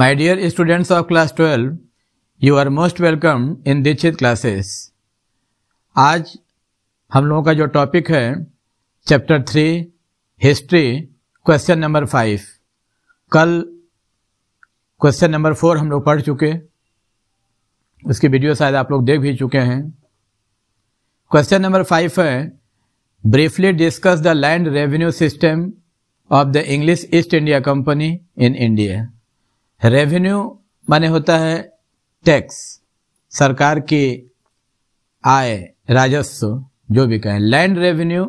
My dear students of class 12, you are most welcome in Dixit classes. आज हम लोगों का जो टॉपिक है chapter three history question number five कल क्वेश्चन नंबर फोर हम लोग पढ़ चुके उसकी वीडियो शायद आप लोग देख भी चुके हैं क्वेश्चन नंबर फाइव है briefly discuss the land revenue system of the English East India Company in India revenue माने होता है टैक्स सरकार की आय राजस्व जो भी कहें लैंड रेवेन्यू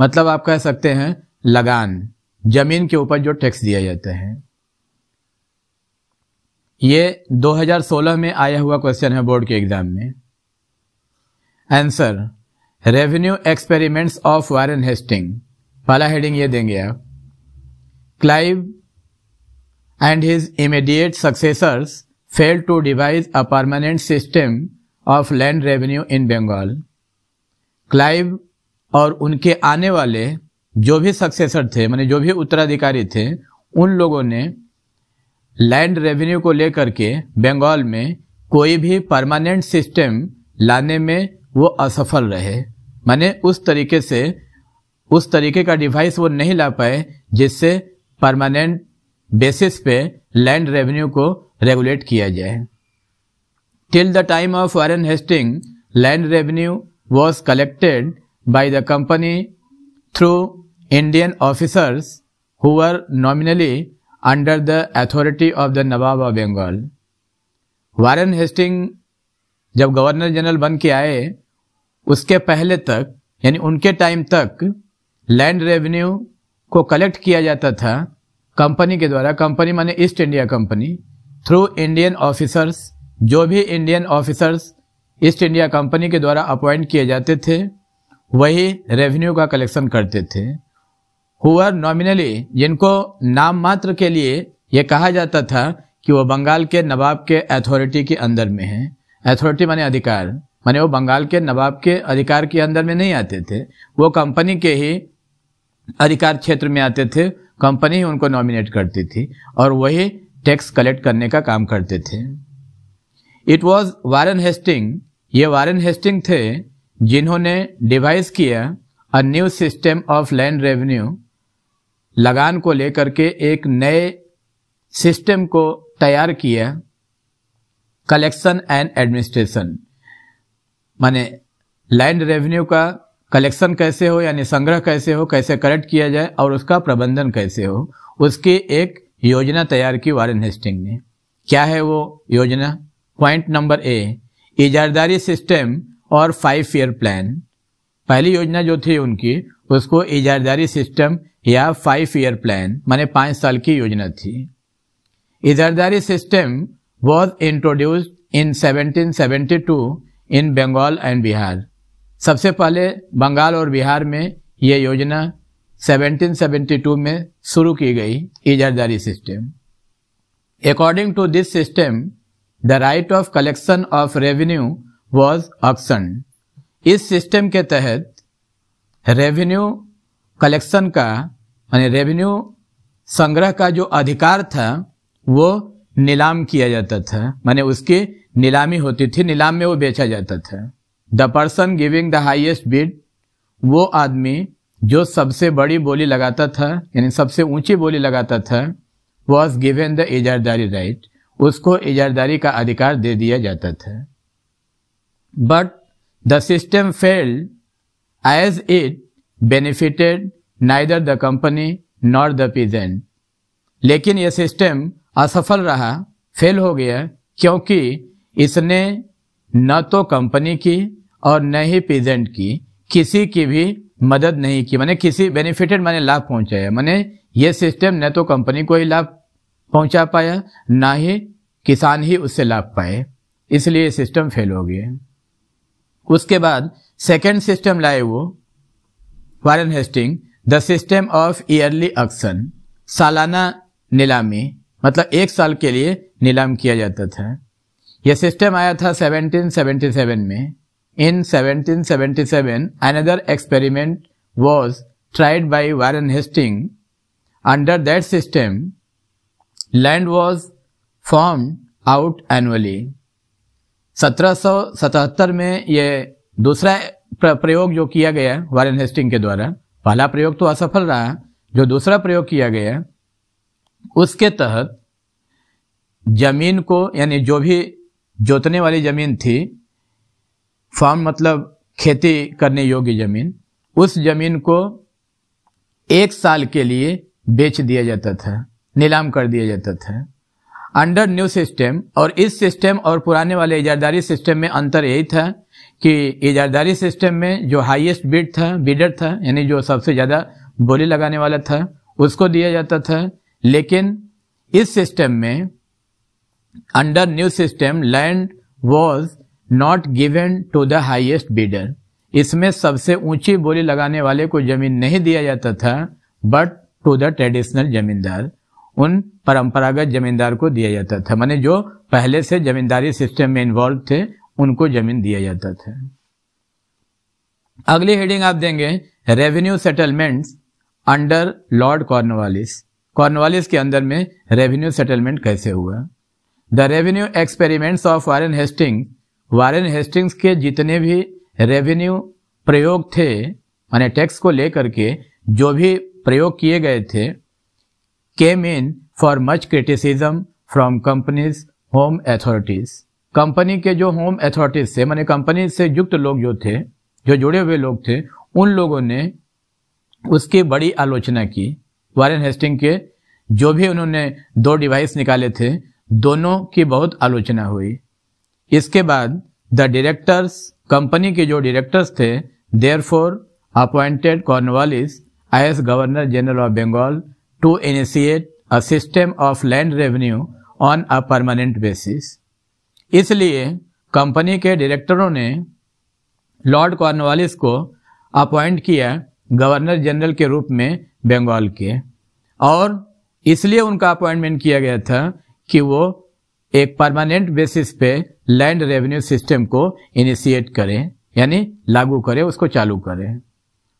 मतलब आप कह सकते हैं लगान जमीन के ऊपर जो टैक्स दिया जाता है ये 2016 में आया हुआ क्वेश्चन है बोर्ड के एग्जाम में answer revenue experiments of Warren Hasting पहला हेडिंग ये देंगे आप Clive and his immediate successors fail to devise a permanent system of land revenue in Bengal Clive और उनके आने वाले जो भी सक्सेसर थे मैंने जो भी उत्तराधिकारी थे उन लोगों ने लैंड रेवेन्यू को लेकर के बंगाल में कोई भी परमानेंट सिस्टम लाने में वो असफल रहे माने उस तरीके से उस तरीके का डिवाइस वो नहीं ला पाए जिससे परमानेंट बेसिस पे लैंड रेवेन्यू को रेगुलेट किया जाए till the time of Warren Hasting land revenue was collected by the company through Indian officers who were nominally the the of of the Nawab of Bengal. Warren Hasting जब governor general बन के आए उसके पहले तक यानी उनके time तक लैंड रेवेन्यू को कलेक्ट किया जाता था कंपनी के द्वारा कंपनी माने East India Company through Indian officers जो भी Indian officers East India Company के द्वारा अपॉइंट किए जाते थे वही रेवेन्यू का कलेक्शन करते थे हुआर नॉमिनली जिनको नाम मात्र के लिए ये कहा जाता था कि वो बंगाल के नवाब के अथॉरिटी के अंदर में है अथॉरिटी माने अधिकार माने वो बंगाल के नवाब के अधिकार के अंदर में नहीं आते थे वो कंपनी के ही अधिकार क्षेत्र में आते थे कंपनी उनको नॉमिनेट करती थी और वही टैक्स कलेक्ट करने का काम करते थे इट वॉज वारन हेस्टिंग ये वारन हेस्टिंग थे जिन्होंने डिवाइस किया a new system of land revenue लगान को लेकर के एक नए सिस्टम को तैयार किया कलेक्शन एंड एडमिनिस्ट्रेशन माने लैंड रेवेन्यू का कलेक्शन कैसे हो यानी संग्रह कैसे हो कैसे कलेक्ट किया जाए और उसका प्रबंधन कैसे हो उसकी एक योजना तैयार की वारेन हेस्टिंग ने क्या है वो योजना point number a izardari system और फाइव ईयर प्लान पहली योजना जो थी उनकी उसको इजारदारी सिस्टम या फाइव ईयर प्लान माने पाँच साल की योजना थी izardari system was introduced in 1772 in Bengal and Bihar सबसे पहले बंगाल और बिहार में ये योजना 1772 में शुरू की गई izardari system according to this system the right of collection of revenue was auction इस सिस्टम के तहत रेवेन्यू कलेक्शन का यानी रेवेन्यू संग्रह का जो अधिकार था वो नीलाम किया जाता था माने उसकी नीलामी होती थी नीलाम में वो बेचा जाता था the person giving the highest bid वो आदमी जो सबसे बड़ी बोली लगाता था यानी सबसे ऊंची बोली लगाता था was given the izardari right उसको इजारदारी का अधिकार दे दिया जाता था but the system failed as it benefited neither the company not the peasant लेकिन यह सिस्टम असफल रहा फेल हो गया क्योंकि इसने न तो कंपनी की और न ही पीजेंट की किसी की भी मदद नहीं की मैंने किसी बेनिफिटेड मैंने लाभ पहुंचाया मैंने ये सिस्टम न तो कंपनी को ही लाभ पहुंचा पाया ना ही किसान ही उससे लाभ पाए इसलिए सिस्टम फेल हो गया उसके बाद सेकेंड सिस्टम लाए वो Warren Hasting the system of yearly auction सालाना नीलामी मतलब एक साल के लिए नीलाम किया जाता था यह सिस्टम आया था 1777 में In 1777, another experiment was tried by Warren Hastings. Under that system, land was farmed out annually. 1777 में ये दूसरा प्रयोग जो किया गया वारेन हेस्टिंग के द्वारा पहला प्रयोग तो असफल रहा जो दूसरा प्रयोग किया गया उसके तहत जमीन को यानी जो भी जोतने वाली जमीन थी फार्म मतलब खेती करने योग्य ज़मीन उस ज़मीन को एक साल के लिए बेच दिया जाता था नीलाम कर दिया जाता था अंडर न्यू सिस्टम और इस सिस्टम और पुराने वाले इजारदारी सिस्टम में अंतर यही था कि इजारदारी सिस्टम में जो हाईएस्ट बिड था बिडर था यानी जो सबसे ज़्यादा बोली लगाने वाला था उसको दिया जाता था लेकिन इस सिस्टम में under new system land was not given to the highest bidder इसमें सबसे ऊंची बोली लगाने वाले को जमीन नहीं दिया जाता था बट टू द ट्रेडिशनल जमींदार उन परंपरागत जमींदार को दिया जाता था माने जो पहले से जमींदारी सिस्टम में इन्वॉल्व थे उनको जमीन दिया जाता था अगली हेडिंग आप देंगे revenue settlements under Lord Cornwallis Cornwallis के अंदर में रेवेन्यू सेटलमेंट कैसे हुआ the revenue experiments of Warren Hasting Warren Hastings के जितने भी रेवेन्यू प्रयोग थे माने टैक्स को लेकर के जो भी प्रयोग किए गए थे came in for much criticism from company's home authorities company के जो होम अथॉरिटीज़ थे माने कंपनी से युक्त लोग जो थे जो जुड़े हुए लोग थे उन लोगों ने उसकी बड़ी आलोचना की वारेन हेस्टिंग के जो भी उन्होंने दो डिवाइस निकाले थे दोनों की बहुत आलोचना हुई इसके बाद द डायरेक्टर्स कंपनी के जो डायरेक्टर्स थे therefore appointed Cornwallis as governor general of Bengal to initiate a system of land revenue on a permanent basis इसलिए कंपनी के डायरेक्टरों ने लॉर्ड कॉर्नवालिस को अपॉइंट किया गवर्नर जनरल के रूप में बंगाल के और इसलिए उनका अपॉइंटमेंट किया गया था कि वो एक परमानेंट बेसिस पे लैंड रेवेन्यू सिस्टम को इनिशिएट करें यानी लागू करें उसको चालू करें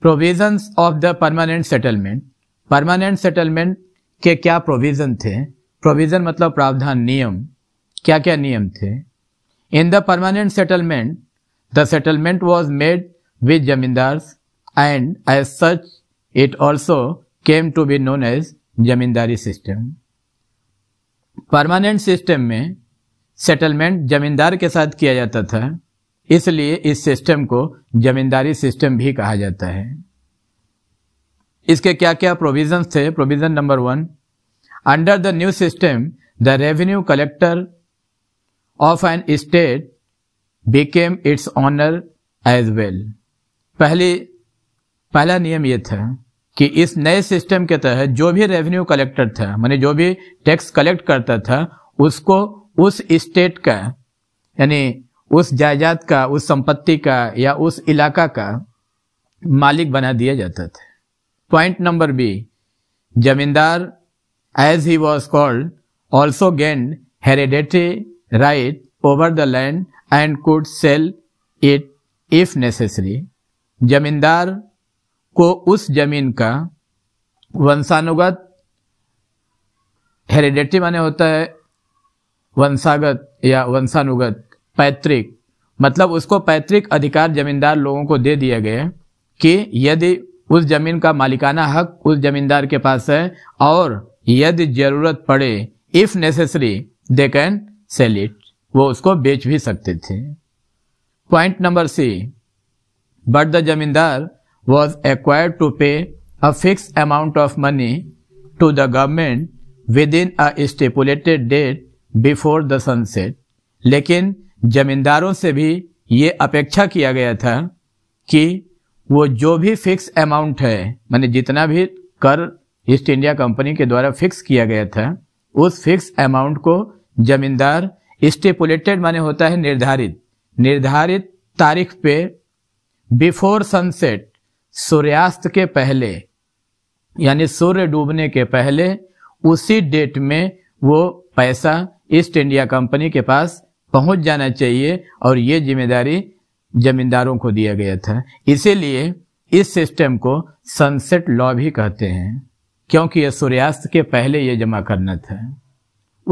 provisions of the permanent settlement permanent settlement के क्या प्रोविज़न थे प्रोविज़न मतलब प्रावधान नियम क्या क्या नियम थे in the permanent settlement the settlement was made with zamindars and as such it also came to be known as zamindari system permanent system में सेटलमेंट जमींदार के साथ किया जाता था इसलिए इस सिस्टम को जमींदारी सिस्टम भी कहा जाता है इसके क्या क्या प्रोविजन थे provision number one under the new system the revenue collector of an state became its owner as well पहली पहला नियम यह था कि इस नए सिस्टम के तहत जो भी रेवेन्यू कलेक्टर था मैंने जो भी टैक्स कलेक्ट करता था उसको उस स्टेट का यानी उस जायदाद का उस संपत्ति का या उस इलाका का मालिक बना दिया जाता था point number b zamindar as he was called also gained hereditary right over the land and could sell it if necessary zamindar को उस जमीन का वंशानुगत हेरिडेटरी माने होता है वंशागत या वंशानुगत पैतृक मतलब उसको पैतृक अधिकार जमींदार लोगों को दे दिए गए कि यदि उस जमीन का मालिकाना हक उस जमींदार के पास है और यदि जरूरत पड़े if necessary they can sell it वो उसको बेच भी सकते थे point number C but the zamindar was acquired to pay a fix amount of money to the government within a stipulated date before the sunset लेकिन जमींदारों से भी ये अपेक्षा किया गया था कि वो जो भी फिक्स अमाउंट है मैंने जितना भी कर ईस्ट इंडिया कंपनी के द्वारा फिक्स किया गया था उस फिक्स अमाउंट को जमींदार स्टिपुलेटेड माने होता है निर्धारित निर्धारित तारीख पे बिफोर सनसेट सूर्यास्त के पहले यानी सूर्य डूबने के पहले उसी डेट में वो पैसा ईस्ट इंडिया कंपनी के पास पहुंच जाना चाहिए और ये जिम्मेदारी जमींदारों को दिया गया था इसीलिए इस सिस्टम को सनसेट लॉ भी कहते हैं क्योंकि यह सूर्यास्त के पहले ये जमा करना था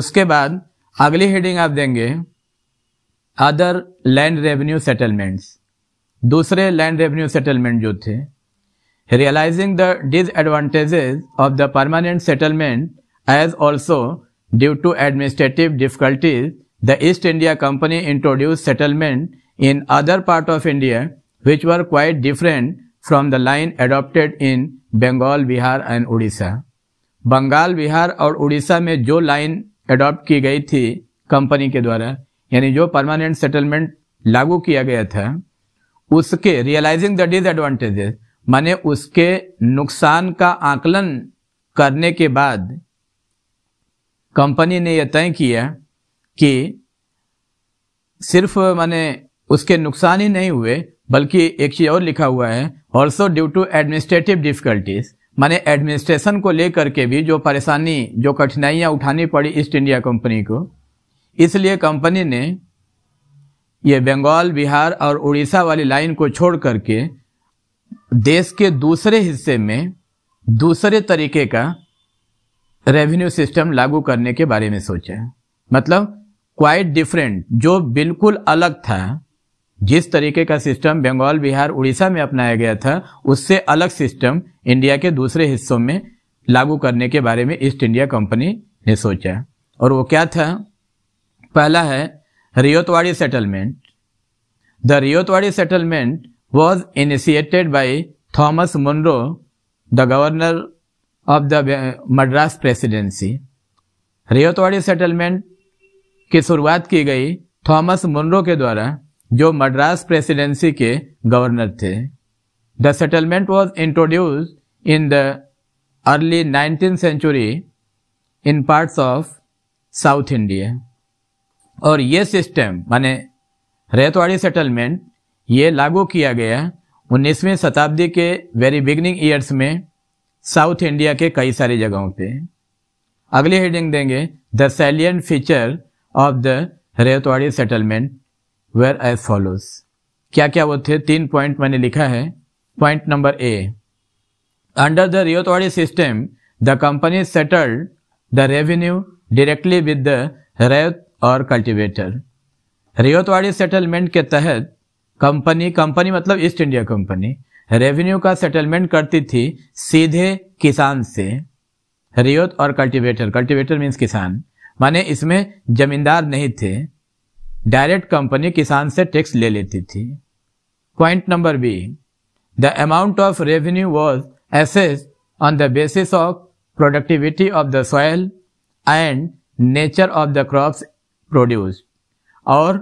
उसके बाद अगली हेडिंग आप देंगे अदर लैंड रेवेन्यू सेटलमेंट्स दूसरे लैंड रेवेन्यू सेटलमेंट जो थे realising the disadvantages of the permanent settlement as also Due to administrative difficulties, the East India Company introduced settlement in other part of India which were quite different from the line adopted in Bengal Bihar and Orissa Bengal Bihar और उड़ीसा में जो line adopt की गई थी company के द्वारा यानी जो परमानेंट सेटलमेंट लागू किया गया था उसके रियलाइजिंग द डिसएडवांटेजेस माने उसके नुकसान का आकलन करने के बाद कंपनी ने यह तय किया कि सिर्फ माने उसके नुकसान ही नहीं हुए बल्कि एक चीज़ और लिखा हुआ है also due to administrative difficulties माने एडमिनिस्ट्रेशन को लेकर के भी जो परेशानी जो कठिनाइयाँ उठानी पड़ी ईस्ट इंडिया कंपनी को इसलिए कंपनी ने ये बंगाल बिहार और उड़ीसा वाली लाइन को छोड़ करके देश के दूसरे हिस्से में दूसरे तरीके का रेवेन्यू सिस्टम लागू करने के बारे में सोचे मतलब क्वाइट डिफरेंट जो बिल्कुल अलग था जिस तरीके का सिस्टम बंगाल बिहार उड़ीसा में अपनाया गया था उससे अलग सिस्टम इंडिया के दूसरे हिस्सों में लागू करने के बारे में ईस्ट इंडिया कंपनी ने सोचा और वो क्या था पहला है Ryotwari settlement the Ryotwari settlement was initiated by Thomas Munro the governor of the uh, Madras presidency. Ryotwari settlement की शुरुआत की गई थॉमस मुनरो के द्वारा जो मद्रास प्रेसिडेंसी के गवर्नर थे the settlement was introduce in the early nineteen century in parts of South India और ये सिस्टम माने रेतवाड़ी सेटलमेंट ये लागू किया गया उन्नीसवीं शताब्दी के वेरी बिगनिंग ईयर्स में साउथ इंडिया के कई सारी जगहों पे अगली हेडिंग देंगे the salient feature of the Ryotwari settlement where as follows क्या क्या वो थे तीन पॉइंट मैंने लिखा है point number A under the Ryotwari system the company settled the revenue directly with the ryot और कल्टिवेटर रेतवाड़ी सेटलमेंट के तहत कंपनी कंपनी मतलब ईस्ट इंडिया कंपनी रेवेन्यू का सेटलमेंट करती थी सीधे किसान से रियोत और कल्टीवेटर कल्टीवेटर मीन्स किसान माने इसमें जमींदार नहीं थे डायरेक्ट कंपनी किसान से टैक्स ले लेती थी point number B the amount of revenue was assess on the basis of productivity of the soil and nature of the crops produce और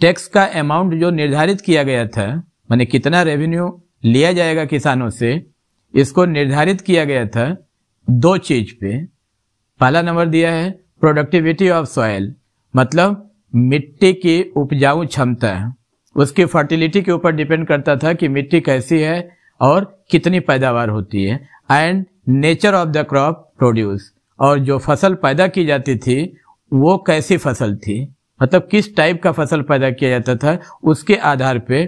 टैक्स का अमाउंट जो निर्धारित किया गया था माने कितना रेवेन्यू लिया जाएगा किसानों से इसको निर्धारित किया गया था दो चीज पे पहला नंबर दिया है प्रोडक्टिविटी ऑफ सॉयल मतलब मिट्टी की उपजाऊ क्षमता उसकी फर्टिलिटी के ऊपर डिपेंड करता था कि मिट्टी कैसी है और कितनी पैदावार होती है and nature of the crop produce और जो फसल पैदा की जाती थी वो कैसी फसल थी मतलब किस टाइप का फसल पैदा किया जाता था उसके आधार पे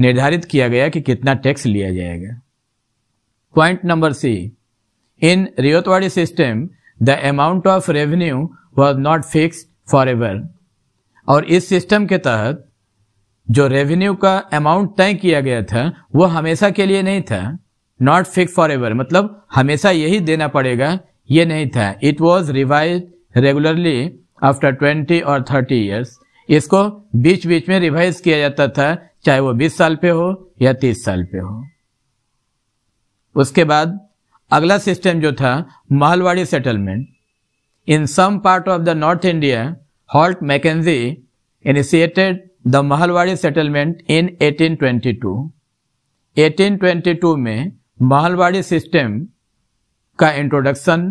निर्धारित किया गया कि कितना टैक्स लिया जाएगा point number C in Ryotwari system the amount of revenue was not fix forever और इस सिस्टम के तहत जो रेवेन्यू का अमाउंट तय किया गया था वो हमेशा के लिए नहीं था नॉट फिक्स फॉर एवर मतलब हमेशा यही देना पड़ेगा ये नहीं था it was revise regularly after twenty और थर्टी ईयर्स इसको बीच बीच में रिवाइज किया जाता था चाहे वो 20 साल पे हो या 30 साल पे हो उसके बाद अगला सिस्टम जो था Mahalwari settlement in some part of the North India Holt Mackenzie initiated the Mahalwari settlement in 1822 1822 में महलवाड़ी सिस्टम का इंट्रोडक्शन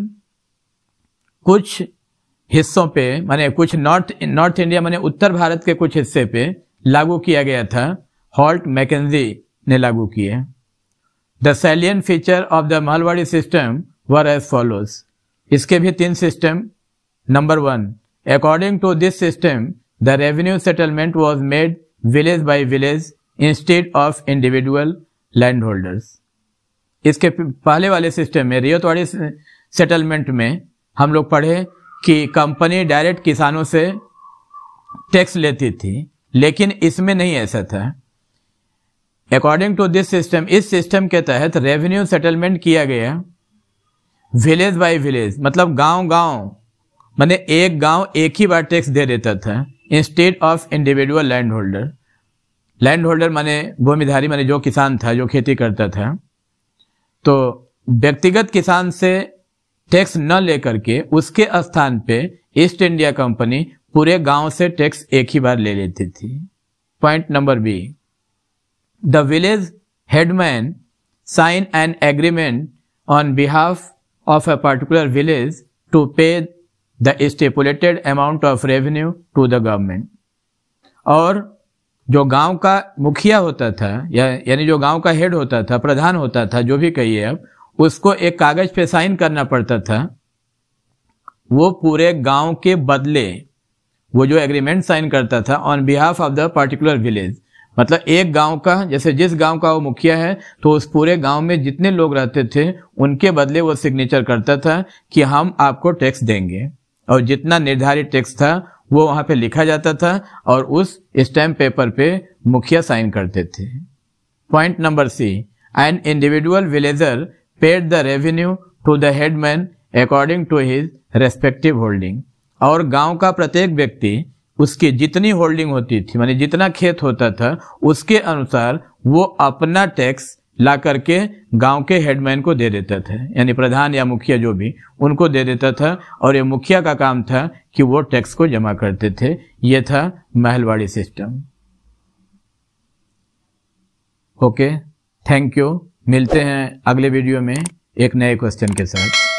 कुछ हिस्सों पे माने कुछ नॉर्थ नॉर्थ इंडिया माने उत्तर भारत के कुछ हिस्से पे लागू किया गया था हॉल्ट मैकेजी ने लागू किए the salient feature of the Mahalwari system were as follows इसके भी तीन system number one according to this system the revenue settlement was made village by village instead of individual land holders इसके पहले वाले सिस्टम में रियोतवाड़ी सेटलमेंट में हम लोग पढ़े कि कंपनी डायरेक्ट किसानों से टैक्स लेती थी लेकिन इसमें नहीं ऐसा था अकॉर्डिंग टू दिस सिस्टम इस सिस्टम के तहत रेवेन्यू सेटलमेंट किया गया विलेज बाय विलेज मतलब गांव गांव मैंने एक गांव एक ही बार टैक्स दे देता था instead of individual land holder land holder माने भूमिधारी मैंने जो किसान था जो खेती करता था तो व्यक्तिगत किसान से टैक्स न लेकर के उसके स्थान पे ईस्ट इंडिया कंपनी पूरे गांव से टैक्स एक ही बार ले लेती थी point number B the village headman sign an agreement on behalf of a particular village to pay the stipulated amount of revenue to the government और जो गांव का मुखिया होता था या यानी जो गांव का हेड होता था प्रधान होता था जो भी कहिए अब उसको एक कागज पे साइन करना पड़ता था वो पूरे गांव के बदले वो जो एग्रीमेंट साइन करता था on behalf of the particular village मतलब एक गांव का जैसे जिस गांव का वो मुखिया है तो उस पूरे गांव में जितने लोग रहते थे उनके बदले वो सिग्नेचर करता था कि हम आपको टैक्स देंगे और जितना निर्धारित टैक्स था वो वहां पे लिखा जाता था और उस स्टैम्प पेपर पे मुखिया साइन करते थे point number C an individual villager paid the revenue to the headman according to his respective holding और गांव का प्रत्येक व्यक्ति उसके जितनी होल्डिंग होती थी माने जितना खेत होता था उसके अनुसार वो अपना टैक्स ला करके गांव के हेडमैन को दे देता था यानी प्रधान या मुखिया जो भी उनको दे देता था और ये मुखिया का काम था कि वो टैक्स को जमा करते थे ये था Mahalwari system okay thank you मिलते हैं अगले वीडियो में एक नए क्वेश्चन के साथ